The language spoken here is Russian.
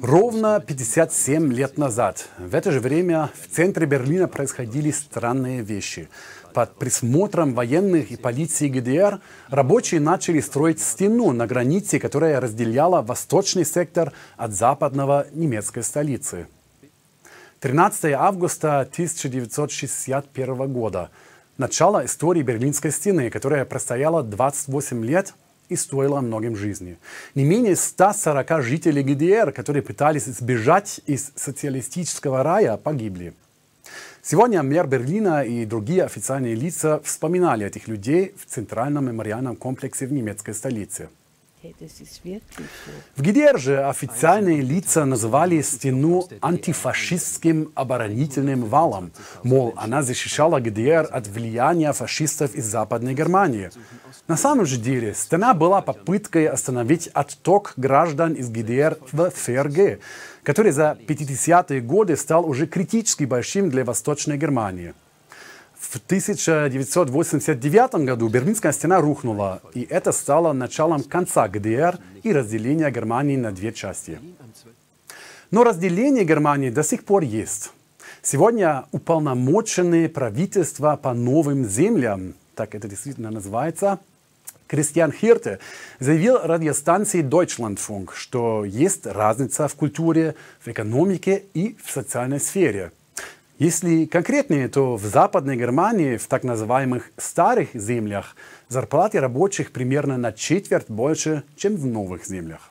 Ровно 57 лет назад, в это же время, в центре Берлина происходили странные вещи. Под присмотром военных и полиции ГДР рабочие начали строить стену на границе, которая разделяла восточный сектор от западного немецкой столицы. 13 августа 1961 года. Начало истории Берлинской стены, которая простояла 28 лет – и стоило многим жизни. Не менее 140 жителей ГДР, которые пытались сбежать из социалистического рая, погибли. Сегодня мэр Берлина и другие официальные лица вспоминали этих людей в Центральном мемориальном комплексе в немецкой столице. В ГДР же официальные лица называли стену антифашистским оборонительным валом. Мол, она защищала ГДР от влияния фашистов из Западной Германии. На самом же деле, стена была попыткой остановить отток граждан из ГДР в ФРГ, который за 50-е годы стал уже критически большим для Восточной Германии. В 1989 году Берлинская стена рухнула, и это стало началом конца ГДР и разделения Германии на две части. Но разделение Германии до сих пор есть. Сегодня уполномоченные правительства по новым землям, так это действительно называется, Кристиан Хирте заявил радиостанции Deutschlandfunk, что есть разница в культуре, в экономике и в социальной сфере – если конкретнее, то в Западной Германии, в так называемых старых землях, зарплаты рабочих примерно на четверть больше, чем в новых землях.